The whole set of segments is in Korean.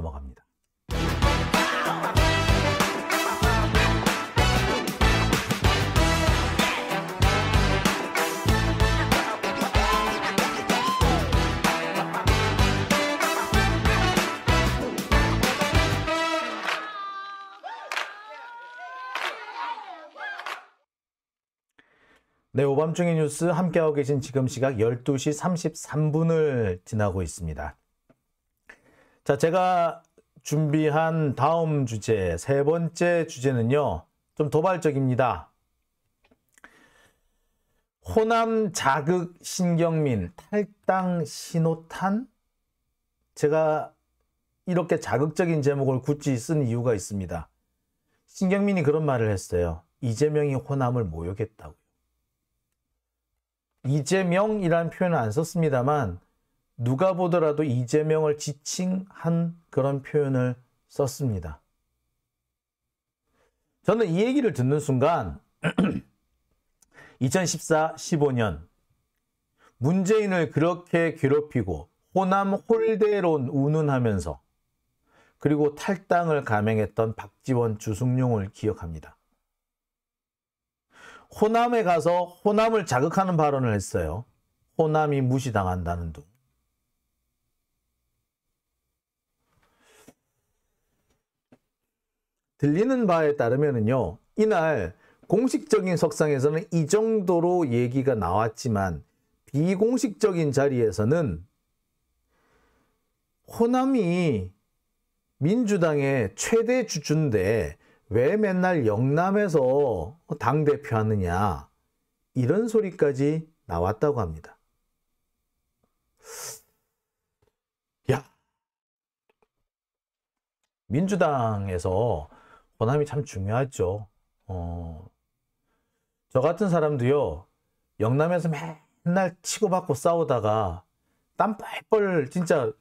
넘어갑니다. 네, 오밤중의 뉴스 함께하고 계신 지금 시각 12시 33분을 지나고 있습니다. 자, 제가 준비한 다음 주제, 세 번째 주제는요. 좀 도발적입니다. 호남 자극 신경민 탈당 신호탄? 제가 이렇게 자극적인 제목을 굳이 쓴 이유가 있습니다. 신경민이 그런 말을 했어요. 이재명이 호남을 모욕했다고요. 이재명이라는 표현은 안 썼습니다만 누가 보더라도 이재명을 지칭한 그런 표현을 썼습니다. 저는 이 얘기를 듣는 순간 2014, 15년 문재인을 그렇게 괴롭히고 호남 홀대론 운운하면서 그리고 탈당을 감행했던 박지원, 주승용을 기억합니다. 호남에 가서 호남을 자극하는 발언을 했어요. 호남이 무시당한다는 둥. 들리는 바에 따르면요. 이날 공식적인 석상에서는 이 정도로 얘기가 나왔지만 비공식적인 자리에서는 호남이 민주당의 최대 주주인데 왜 맨날 영남에서 당대표 하느냐 이런 소리까지 나왔다고 합니다. 야 민주당에서 호남이 참 중요하죠. 어, 저 같은 사람도요, 영남에서 맨날 치고받고 싸우다가 땀 뻘뻘 진짜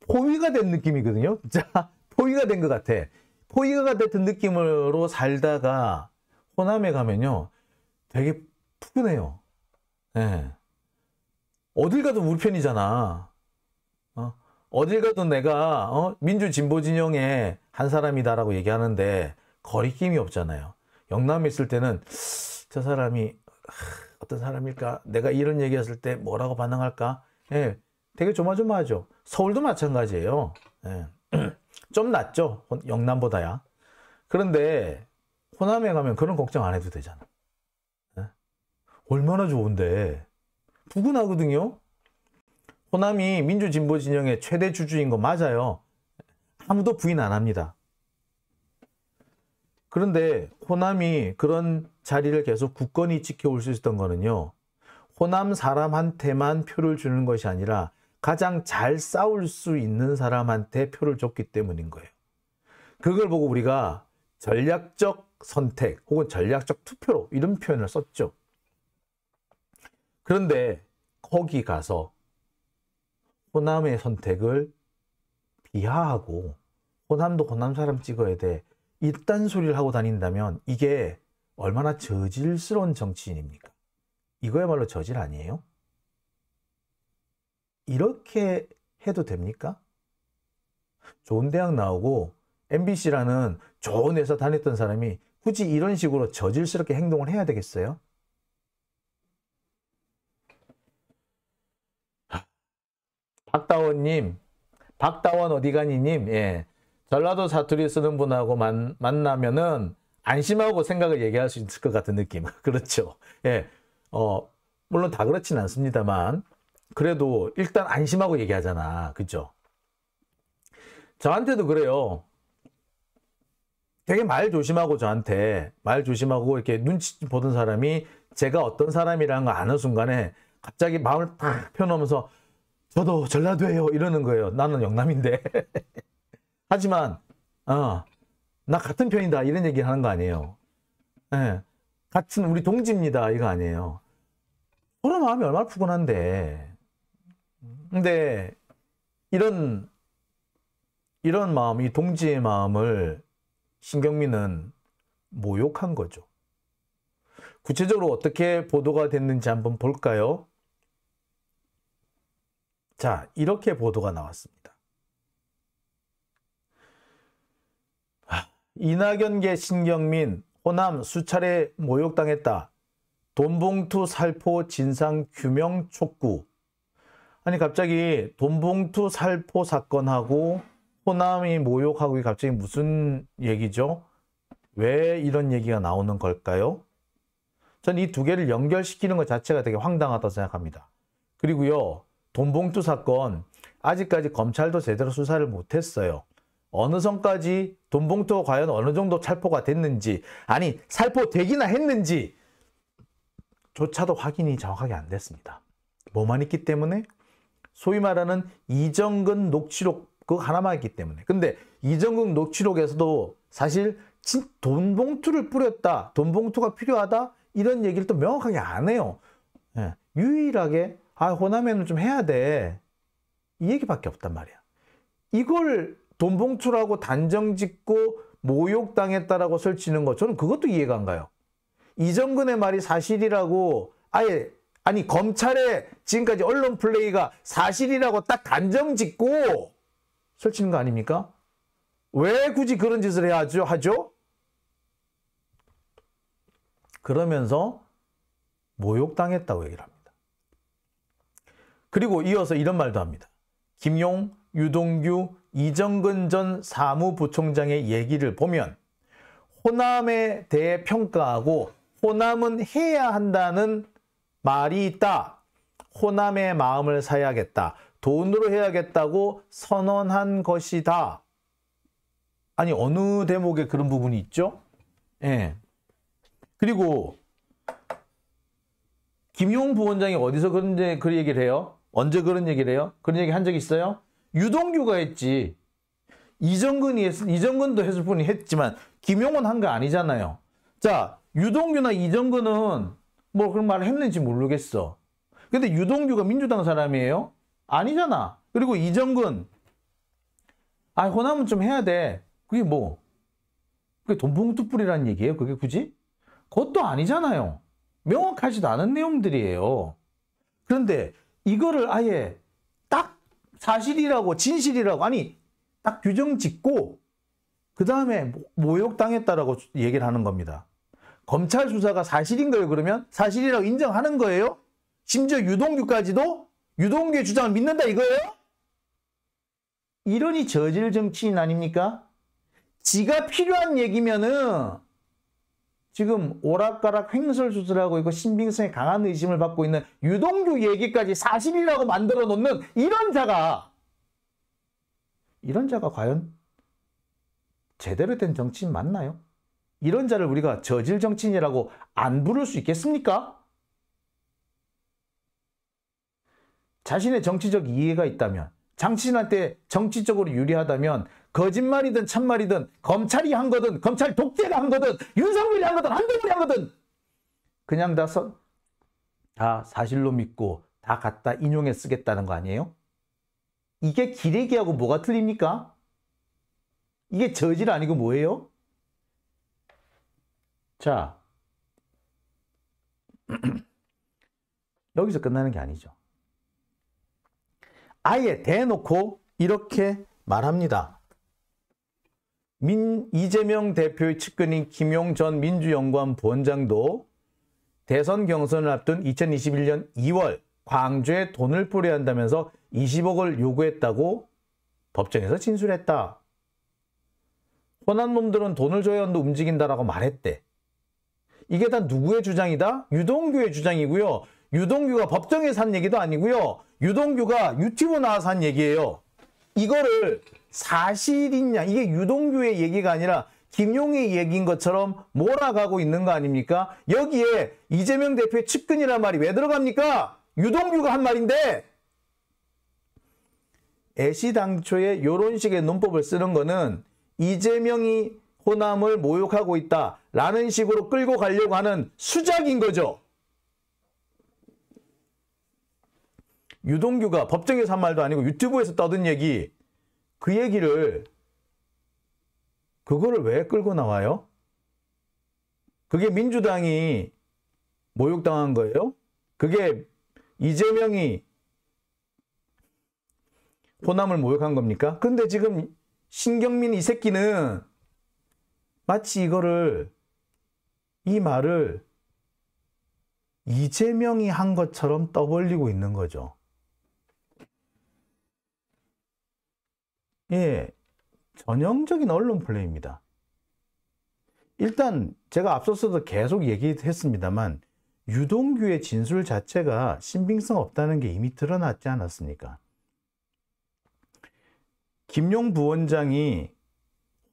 포위가 된 느낌이거든요. 진짜 포위가 된 것 같아. 포위가 됐던 느낌으로 살다가 호남에 가면요, 되게 푸근해요. 예. 네. 어딜 가도 우리 편이잖아. 어? 어딜 가도 내가 어? 민주 진보 진영의 한 사람이다라고 얘기하는데 거리낌이 없잖아요. 영남에 있을 때는 저 사람이 어떤 사람일까? 내가 이런 얘기했을 때 뭐라고 반응할까? 예, 되게 조마조마하죠. 서울도 마찬가지예요. 예. 좀 낫죠. 영남보다야. 그런데 호남에 가면 그런 걱정 안 해도 되잖아. 예? 얼마나 좋은데. 부근하거든요. 호남이 민주진보진영의 최대 주주인 거 맞아요. 아무도 부인 안 합니다. 그런데 호남이 그런 자리를 계속 굳건히 지켜올 수 있었던 거는요. 호남 사람한테만 표를 주는 것이 아니라 가장 잘 싸울 수 있는 사람한테 표를 줬기 때문인 거예요. 그걸 보고 우리가 전략적 선택 혹은 전략적 투표로 이런 표현을 썼죠. 그런데 거기 가서 호남의 선택을 비하하고 호남도 호남 사람 찍어야 돼 이딴 소리를 하고 다닌다면 이게 얼마나 저질스러운 정치인입니까? 이거야말로 저질 아니에요? 이렇게 해도 됩니까? 좋은 대학 나오고 MBC라는 좋은 회사 다녔던 사람이 굳이 이런 식으로 저질스럽게 행동을 해야 되겠어요? 박다원님, 박다원 어디 가니님, 예. 전라도 사투리 쓰는 분하고 만, 만나면은 안심하고 생각을 얘기할 수 있을 것 같은 느낌. 그렇죠. 예. 어, 물론 다 그렇진 않습니다만, 그래도 일단 안심하고 얘기하잖아. 그죠? 저한테도 그래요. 되게 말 조심하고 저한테 말 조심하고 이렇게 눈치 보던 사람이 제가 어떤 사람이라는 걸 아는 순간에 갑자기 마음을 탁 펴놓으면서 저도 전라도예요 이러는 거예요. 나는 영남인데. 하지만 어, 나 같은 편이다 이런 얘기 하는 거 아니에요. 예, 같은 우리 동지입니다 이거 아니에요. 서로 마음이 얼마나 푸근한데. 근데 이런 이런 마음, 이 동지의 마음을 신경민은 모욕한 거죠. 구체적으로 어떻게 보도가 됐는지 한번 볼까요? 자, 이렇게 보도가 나왔습니다. 아, 이낙연계 신경민 호남 수차례 모욕당했다. 돈봉투 살포 진상 규명 촉구. 아니 갑자기 돈봉투 살포 사건하고 호남이 모욕하고 갑자기 무슨 얘기죠? 왜 이런 얘기가 나오는 걸까요? 전 이 두 개를 연결시키는 것 자체가 되게 황당하다고 생각합니다. 그리고요. 돈봉투 사건 아직까지 검찰도 제대로 수사를 못했어요. 어느 선까지 돈봉투 가 과연 어느 정도 살포가 됐는지 아니 살포되기나 했는지 조차도 확인이 정확하게 안 됐습니다. 뭐만 있기 때문에 소위 말하는 이정근 녹취록 그 하나만 있기 때문에 근데 이정근 녹취록에서도 사실 진 돈봉투를 뿌렸다 돈봉투가 필요하다 이런 얘기를 또 명확하게 안 해요. 예, 유일하게 아, 호남에는 좀 해야 돼. 이 얘기밖에 없단 말이야. 이걸 돈 봉투라고 단정 짓고 모욕당했다라고 설치는 거 저는 그것도 이해가 안 가요. 이정근의 말이 사실이라고 아예 아니 검찰의 지금까지 언론 플레이가 사실이라고 딱 단정 짓고 설치는 거 아닙니까? 왜 굳이 그런 짓을 해야죠? 하죠? 그러면서 모욕당했다고 얘기를 합니다. 그리고 이어서 이런 말도 합니다. 김용, 유동규, 이정근 전 사무부총장의 얘기를 보면 호남에 대해 평가하고 호남은 해야 한다는 말이 있다. 호남의 마음을 사야겠다. 돈으로 해야겠다고 선언한 것이다. 아니 어느 대목에 그런 부분이 있죠? 예. 그리고 김용 부원장이 어디서 그런데 그 얘기를 해요? 언제 그런 얘기를 해요? 그런 얘기 한 적 있어요? 유동규가 했지. 이정근이 했, 이정근도 했을 뿐이 했지만 김용훈 한거 아니잖아요. 자, 유동규나 이정근은 뭐 그런 말을 했는지 모르겠어. 근데 유동규가 민주당 사람이에요? 아니잖아. 그리고 이정근 아 호남은 좀 해야 돼. 그게 뭐? 그게 돈봉투뿌리라는 얘기예요? 그게 굳이? 그것도 아니잖아요. 명확하지도 않은 내용들이에요. 그런데 이거를 아예 딱 사실이라고 진실이라고 아니 딱 규정 짓고 그 다음에 모욕당했다라고 얘기를 하는 겁니다. 검찰 수사가 사실인 거예요 그러면? 사실이라고 인정하는 거예요? 심지어 유동규까지도 유동규의 주장을 믿는다 이거예요? 이러니 저질 정치인 아닙니까? 지가 필요한 얘기면은 지금 오락가락 횡설수설하고 있고 신빙성에 강한 의심을 받고 있는 유동규 얘기까지 사실이라고 만들어 놓는 이런 자가 이런 자가 과연 제대로 된 정치인 맞나요? 이런 자를 우리가 저질 정치인이라고 안 부를 수 있겠습니까? 자신의 정치적 이해가 있다면 장치인한테 정치적으로 유리하다면 거짓말이든 참말이든 검찰이 한 거든 검찰 독재가 한 거든 윤석열이 한 거든 한동훈이 한 거든 그냥 다, 서, 다 사실로 믿고 다 갖다 인용해 쓰겠다는 거 아니에요? 이게 기레기하고 뭐가 틀립니까? 이게 저질 아니고 뭐예요? 자, 여기서 끝나는 게 아니죠. 아예 대놓고 이렇게 말합니다. 민, 이재명 대표의 측근인 김용 전 민주연구원 부원장도 대선 경선을 앞둔 2021년 2월 광주에 돈을 뿌려야 한다면서 20억을 요구했다고 법정에서 진술했다. 호한 놈들은 돈을 줘야 한도 움직인다라고 말했대. 이게 다 누구의 주장이다? 유동규의 주장이고요. 유동규가 법정에서 한 얘기도 아니고요. 유동규가 유튜브 나와서 한 얘기예요. 이거를 사실이냐 이게 유동규의 얘기가 아니라 김용의 얘기인 것처럼 몰아가고 있는 거 아닙니까? 여기에 이재명 대표의 측근이란 말이 왜 들어갑니까? 유동규가 한 말인데 애시당초에 이런 식의 논법을 쓰는 거는 이재명이 호남을 모욕하고 있다라는 식으로 끌고 가려고 하는 수작인 거죠. 유동규가 법정에서 한 말도 아니고 유튜브에서 떠든 얘기 그 얘기를 그거를 왜 끌고 나와요? 그게 민주당이 모욕당한 거예요? 그게 이재명이 호남을 모욕한 겁니까? 근데 지금 신경민 이 새끼는 마치 이거를 이 말을 이재명이 한 것처럼 떠벌리고 있는 거죠. 예, 전형적인 언론 플레이입니다. 일단 제가 앞서서도 계속 얘기했습니다만 유동규의 진술 자체가 신빙성 없다는 게 이미 드러났지 않았습니까? 김용 부원장이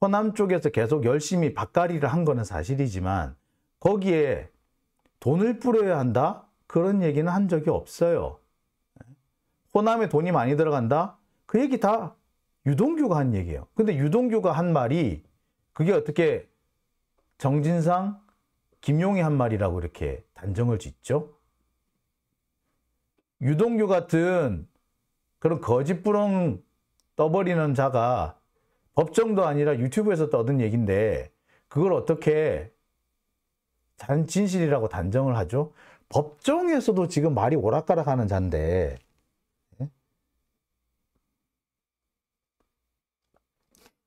호남 쪽에서 계속 열심히 박갈이를 한 거는 사실이지만 거기에 돈을 뿌려야 한다? 그런 얘기는 한 적이 없어요. 호남에 돈이 많이 들어간다? 그 얘기 다 유동규가 한 얘기예요. 근데 유동규가 한 말이 그게 어떻게 정진상, 김용희 한 말이라고 이렇게 단정을 짓죠? 유동규 같은 그런 거짓부렁 떠버리는 자가 법정도 아니라 유튜브에서 떠든 얘기인데 그걸 어떻게 잔 진실이라고 단정을 하죠? 법정에서도 지금 말이 오락가락하는 자인데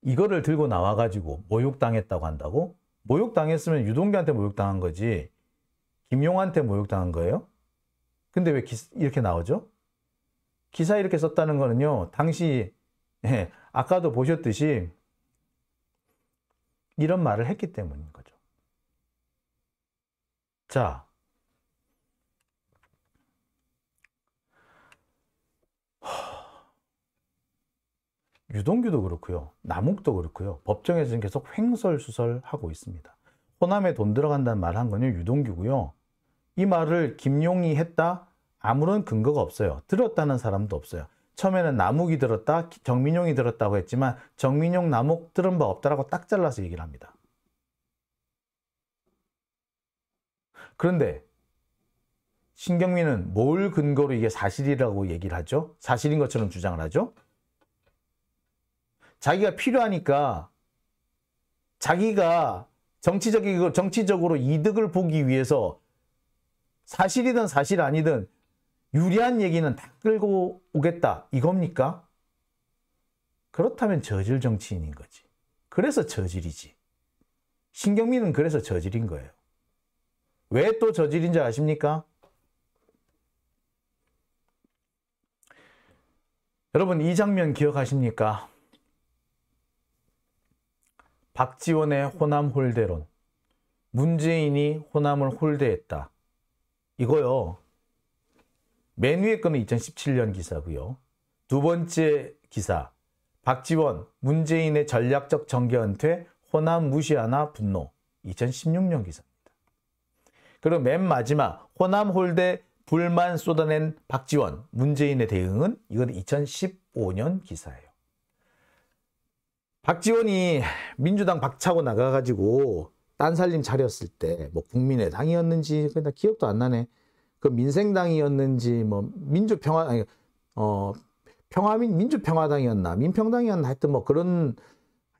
이거를 들고 나와가지고 모욕당했다고 한다고? 모욕당했으면 유동규한테 모욕당한 거지 김용한테 모욕당한 거예요? 근데 왜기 이렇게 나오죠? 기사 이렇게 썼다는 거는요 당시 예, 아까도 보셨듯이 이런 말을 했기 때문인 거죠. 자, 유동규도 그렇고요. 남욱도 그렇고요. 법정에서는 계속 횡설수설하고 있습니다. 호남에 돈 들어간다는 말한 거는 유동규고요. 이 말을 김용이 했다? 아무런 근거가 없어요. 들었다는 사람도 없어요. 처음에는 남욱이 들었다, 정민용이 들었다고 했지만 정민용, 남욱 들은 바 없다라고 딱 잘라서 얘기를 합니다. 그런데 신경민은 뭘 근거로 이게 사실이라고 얘기를 하죠? 사실인 것처럼 주장을 하죠? 자기가 필요하니까 자기가 정치적이고 정치적으로 이득을 보기 위해서 사실이든 사실 아니든 유리한 얘기는 다 끌고 오겠다 이겁니까? 그렇다면 저질 정치인인 거지. 그래서 저질이지. 신경민은 그래서 저질인 거예요. 왜 또 저질인지 아십니까? 여러분 이 장면 기억하십니까? 박지원의 호남 홀대론. 문재인이 호남을 홀대했다. 이거요. 맨 위에 거는 2017년 기사고요. 두 번째 기사. 박지원, 문재인의 전략적 정계 은퇴, 호남 무시하나 분노. 2016년 기사입니다. 그리고 맨 마지막 호남 홀대 불만 쏟아낸 박지원, 문재인의 대응은 이건 2015년 기사예요. 박지원이 민주당 박차고 나가가지고 딴살림 차렸을 때 뭐 국민의당이었는지 그냥 그러니까 기억도 안 나네. 그 민생당이었는지 뭐 민주평화 아니 어 평화민 민주평화당이었나 민평당이었나 하여튼 뭐 그런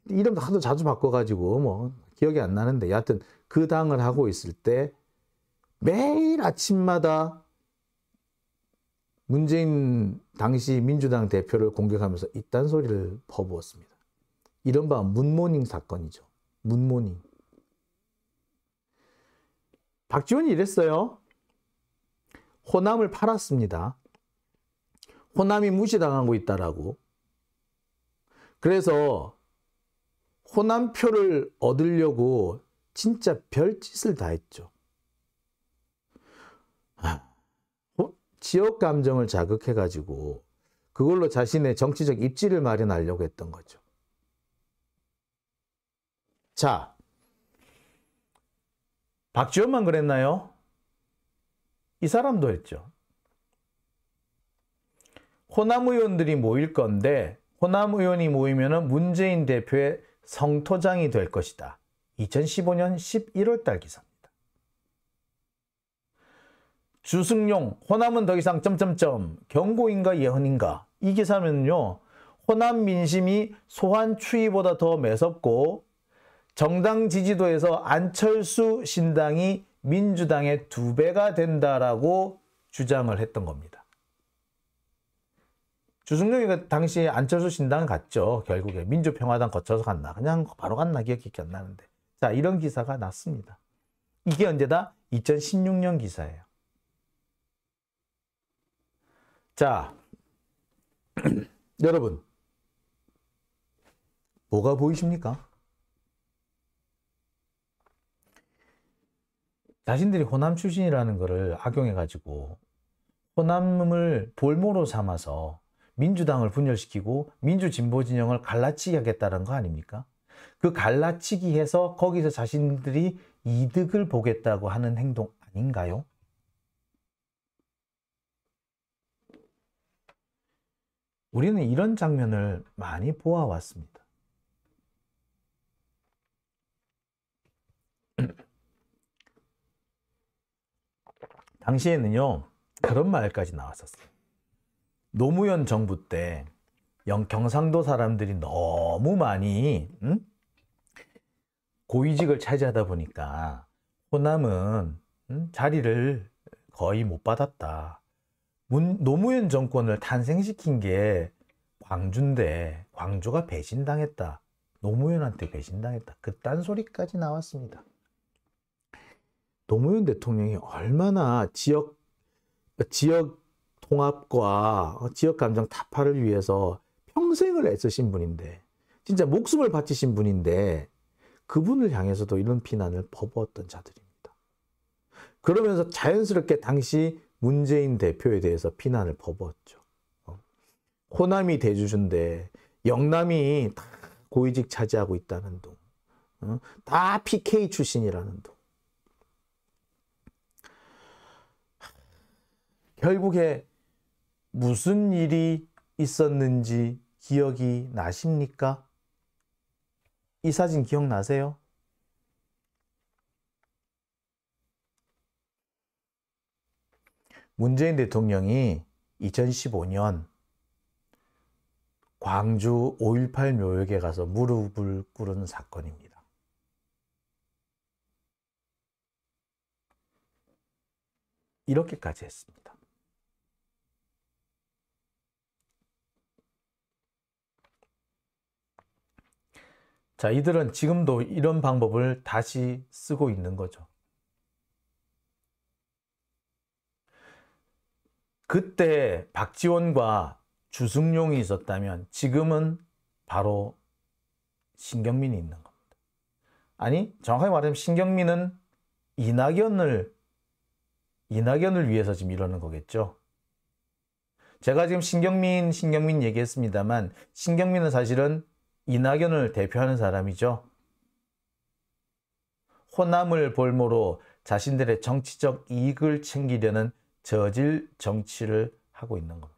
이름도 하도 자주 바꿔가지고 뭐 기억이 안 나는데 여하튼 그 당을 하고 있을 때 매일 아침마다 문재인 당시 민주당 대표를 공격하면서 이딴 소리를 퍼부었습니다. 이른바 문모닝 사건이죠. 문모닝. 박지원이 이랬어요. 호남을 팔았습니다. 호남이 무시당하고 있다라고. 그래서 호남 표를 얻으려고 진짜 별짓을 다 했죠. 아, 지역 감정을 자극해가지고 그걸로 자신의 정치적 입지를 마련하려고 했던 거죠. 자, 박지원만 그랬나요? 이 사람도 했죠. 호남 의원들이 모일 건데 호남 의원이 모이면 문재인 대표의 성토장이 될 것이다. 2015년 11월 달 기사입니다. 주승용 호남은 더 이상 점점점 경고인가 예언인가 이 기사는요. 호남 민심이 소환 추위보다 더 매섭고 정당 지지도에서 안철수 신당이 민주당의 두 배가 된다라고 주장을 했던 겁니다. 주승용이 당시 안철수 신당 갔죠. 결국에 민주평화당 거쳐서 갔나. 그냥 바로 갔나 기억이 안 나는데. 자, 이런 기사가 났습니다. 이게 언제다? 2016년 기사예요. 자, 여러분. 뭐가 보이십니까? 자신들이 호남 출신이라는 것을 악용해가지고 호남을 볼모로 삼아서 민주당을 분열시키고 민주진보진영을 갈라치기 하겠다는 거 아닙니까? 그 갈라치기 해서 거기서 자신들이 이득을 보겠다고 하는 행동 아닌가요? 우리는 이런 장면을 많이 보아왔습니다. 당시에는요 그런 말까지 나왔었어요. 노무현 정부 때 영, 경상도 사람들이 너무 많이 응? 음? 고위직을 차지하다 보니까 호남은 응? 음? 자리를 거의 못 받았다. 문, 노무현 정권을 탄생시킨 게 광주인데 광주가 배신당했다. 노무현한테 배신당했다. 그딴 소리까지 나왔습니다. 노무현 대통령이 얼마나 지역 지역 통합과 지역 감정 타파를 위해서 평생을 애쓰신 분인데 진짜 목숨을 바치신 분인데 그분을 향해서도 이런 비난을 퍼부었던 자들입니다. 그러면서 자연스럽게 당시 문재인 대표에 대해서 비난을 퍼부었죠. 어. 호남이 대주주인데 영남이 다 고위직 차지하고 있다는 둥, 어. 다 PK 출신이라는 둥. 결국에 무슨 일이 있었는지 기억이 나십니까? 이 사진 기억나세요? 문재인 대통령이 2015년 광주 5.18 묘역에 가서 무릎을 꿇은 사건입니다. 이렇게까지 했습니다. 자, 이들은 지금도 이런 방법을 다시 쓰고 있는 거죠. 그때 박지원과 주승용이 있었다면 지금은 바로 신경민이 있는 겁니다. 아니, 정확하게 말하면 신경민은 이낙연을 이낙연을 위해서 지금 이러는 거겠죠. 제가 지금 신경민, 신경민 얘기했습니다만 신경민은 사실은 이낙연을 대표하는 사람이죠. 호남을 볼모로 자신들의 정치적 이익을 챙기려는 저질 정치를 하고 있는 겁니다.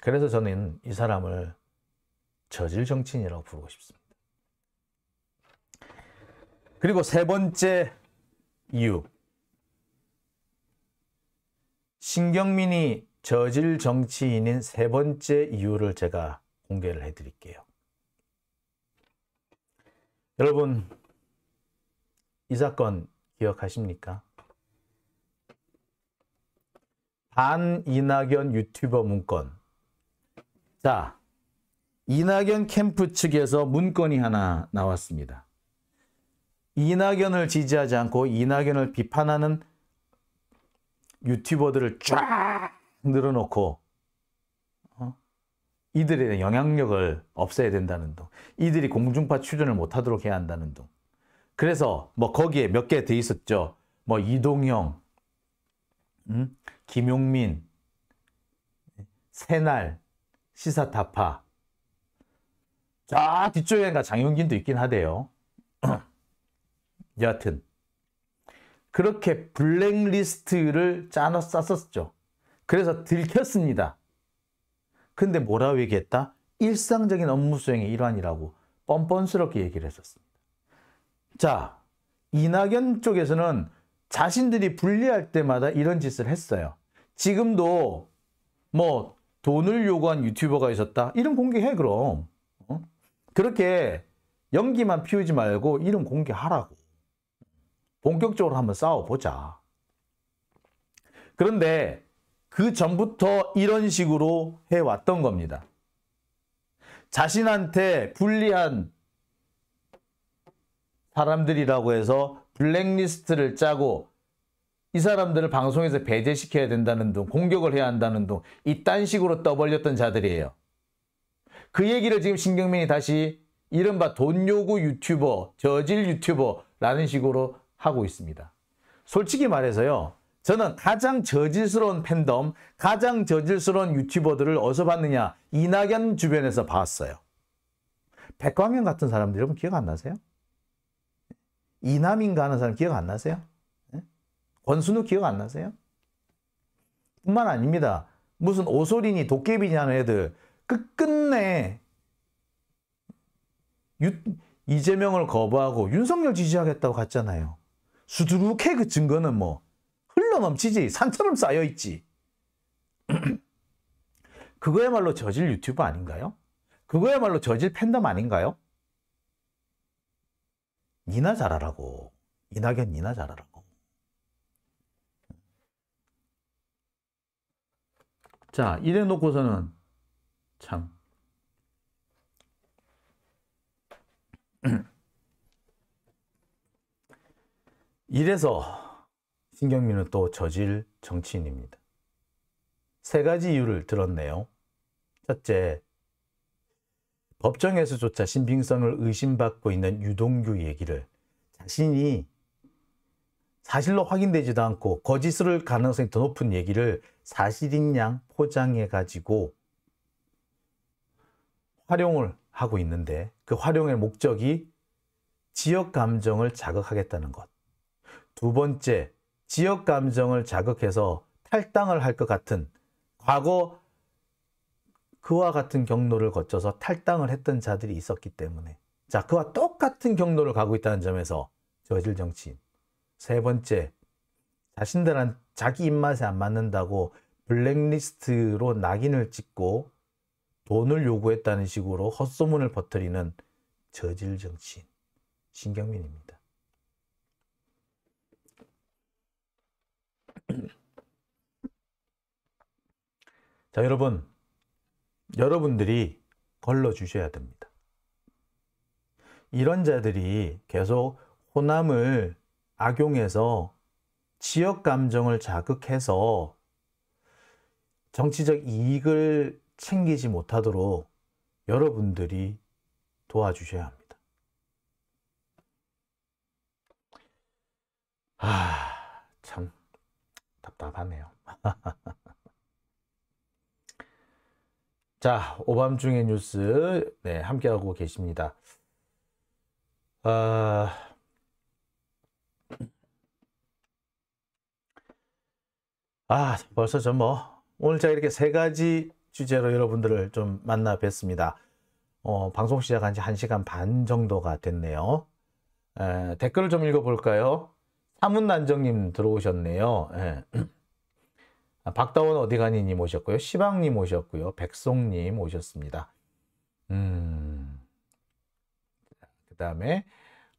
그래서 저는 이 사람을 저질 정치인이라고 부르고 싶습니다. 그리고 세 번째 이유. 신경민이 저질 정치인인 세 번째 이유를 제가 공개를 해드릴게요. 여러분, 이 사건 기억하십니까? 반 이낙연 유튜버 문건. 자, 이낙연 캠프 측에서 문건이 하나 나왔습니다. 이낙연을 지지하지 않고 이낙연을 비판하는 유튜버들을 쫙 늘어놓고 어? 이들의 영향력을 없애야 된다는 둥. 이들이 공중파 출연을 못하도록 해야 한다는 둥. 그래서 뭐 거기에 몇 개 돼 있었죠. 뭐 이동형, 음? 김용민, 새날, 시사타파. 자 뒤쪽에가 장용진도 있긴 하대요. 여하튼 그렇게 블랙리스트를 짜놨었었죠. 그래서 들켰습니다. 근데 뭐라고 얘기했다? 일상적인 업무 수행의 일환이라고 뻔뻔스럽게 얘기를 했었습니다. 자, 이낙연 쪽에서는 자신들이 불리할 때마다 이런 짓을 했어요. 지금도 뭐 돈을 요구한 유튜버가 있었다. 이름 공개해 그럼. 어? 그렇게 연기만 피우지 말고 이름 공개하라고. 본격적으로 한번 싸워보자. 그런데 그 전부터 이런 식으로 해왔던 겁니다. 자신한테 불리한 사람들이라고 해서 블랙리스트를 짜고 이 사람들을 방송에서 배제시켜야 된다는 둥 공격을 해야 한다는 둥 이딴 식으로 떠벌렸던 자들이에요. 그 얘기를 지금 신경민이 다시 이른바 돈 요구 유튜버, 저질 유튜버라는 식으로 하고 있습니다. 솔직히 말해서요. 저는 가장 저질스러운 팬덤, 가장 저질스러운 유튜버들을 어디서 봤느냐? 이낙연 주변에서 봤어요. 백광현 같은 사람들 여러분 기억 안 나세요? 이남인가 하는 사람 기억 안 나세요? 예? 권순우 기억 안 나세요? 뿐만 아닙니다. 무슨 오소린이 도깨비냐는 애들 끝끝내 그 유, 이재명을 거부하고 윤석열 지지하겠다고 갔잖아요. 수두룩해 그 증거는 뭐 거기서 멈지 산처럼 쌓여있지 그거야말로 저질 유튜브 아닌가요? 그거야말로 저질 팬덤 아닌가요? 니나 잘하라고 이낙연 니나 잘하라고 자 이래 놓고서는 참 이래서 신경민은 또 저질 정치인입니다. 세 가지 이유를 들었네요. 첫째, 법정에서조차 신빙성을 의심받고 있는 유동규 얘기를 자신이 사실로 확인되지도 않고 거짓을 가능성이 더 높은 얘기를 사실인 양 포장해 가지고 활용을 하고 있는데 그 활용의 목적이 지역 감정을 자극하겠다는 것. 두 번째, 지역 감정을 자극해서 탈당을 할 것 같은 과거 그와 같은 경로를 거쳐서 탈당을 했던 자들이 있었기 때문에 자 그와 똑같은 경로를 가고 있다는 점에서 저질 정치인 세 번째 자신들한 자기 입맛에 안 맞는다고 블랙리스트로 낙인을 찍고 돈을 요구했다는 식으로 헛소문을 퍼뜨리는 저질 정치인 신경민입니다. 자, 여러분. 여러분들이 걸러주셔야 됩니다. 이런 자들이 계속 호남을 악용해서 지역 감정을 자극해서 정치적 이익을 챙기지 못하도록 여러분들이 도와주셔야 합니다. 하... 답답하네요. 자, 오밤중의 뉴스 네, 함께하고 계십니다. 어... 아, 벌써 저뭐 오늘 제가 이렇게 세 가지 주제로 여러분들을 좀 만나 뵀습니다. 어, 방송 시작한 지 1시간 반 정도가 됐네요. 에, 댓글을 좀 읽어볼까요? 사문난정님 들어오셨네요. 예. 아, 박다원 어디가니님 오셨고요. 시방님 오셨고요. 백송님 오셨습니다. 음. 그 다음에,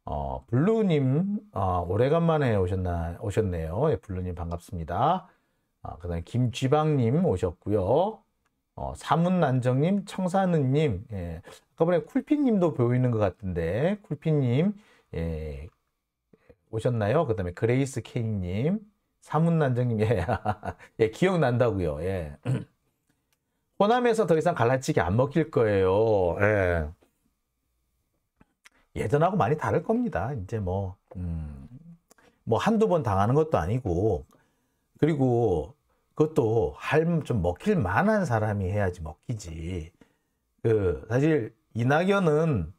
어, 블루님, 어, 오래간만에 오셨나, 오셨네요. 예, 블루님 반갑습니다. 아, 어, 그 다음에 김지방님 오셨고요. 어, 사문난정님, 청사는님, 예. 아까 전에 쿨피님도 보이는 것 같은데, 쿨피님, 예, 오셨나요? 그 다음에 그레이스 케이님, 사문난정님, 예, 예, 기억난다고요 예. 호남에서 더 이상 갈라치기 안 먹힐 거예요. 예. 예전하고 많이 다를 겁니다. 이제 뭐, 음, 뭐 한두 번 당하는 것도 아니고, 그리고 그것도 할, 좀 먹힐 만한 사람이 해야지 먹히지. 그, 사실 이낙연은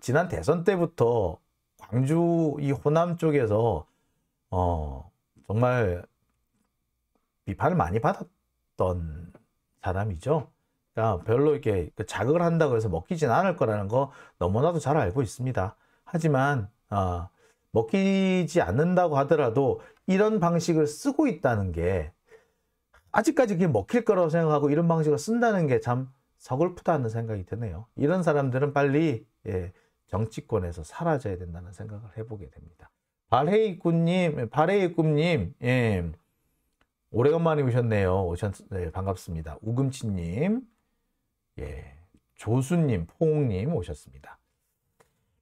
지난 대선 때부터 광주 이 호남 쪽에서 어 정말 비판을 많이 받았던 사람이죠. 그러니까 별로 이렇게 그 자극을 한다고 해서 먹히진 않을 거라는 거 너무나도 잘 알고 있습니다. 하지만 어, 먹히지 않는다고 하더라도 이런 방식을 쓰고 있다는 게 아직까지 그게 먹힐 거라고 생각하고 이런 방식을 쓴다는 게 참 서글프다는 생각이 드네요. 이런 사람들은 빨리 예, 정치권에서 사라져야 된다는 생각을 해보게 됩니다. 발헤이 군님, 발헤이 꿈님, 예. 오래간만에 오셨네요. 오셨, 네, 반갑습니다. 우금치님, 예. 조수님, 포옹님 오셨습니다.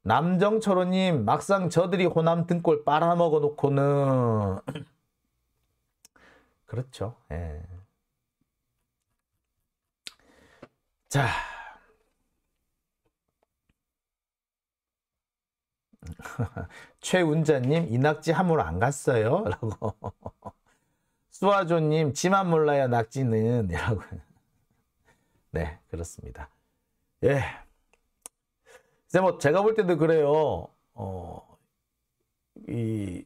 남정철호님, 막상 저들이 호남 등골 빨아먹어 놓고는. 그렇죠. 예. 자. 최운자님 이낙지 함으로 안 갔어요 라고 수아조님 지만 몰라요 낙지는 이라고 네 그렇습니다 예. 이제 뭐 제가 볼 때도 그래요 어, 이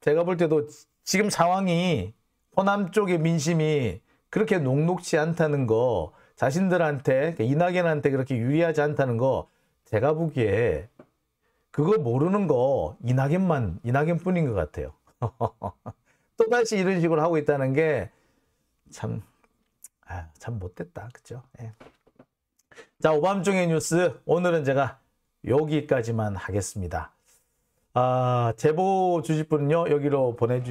제가 볼 때도 지금 상황이 호남 쪽의 민심이 그렇게 녹록치 않다는 거 자신들한테 이낙연한테 그렇게 유리하지 않다는 거 제가 보기에 그거 모르는 거 이낙연만 이낙연뿐인 것 같아요. 또다시 이런 식으로 하고 있다는 게 참참 아, 못됐다. 그죠? 예. 자 오밤중의 뉴스 오늘은 제가 여기까지만 하겠습니다. 아, 제보 주실 분은요 여기로 보내주시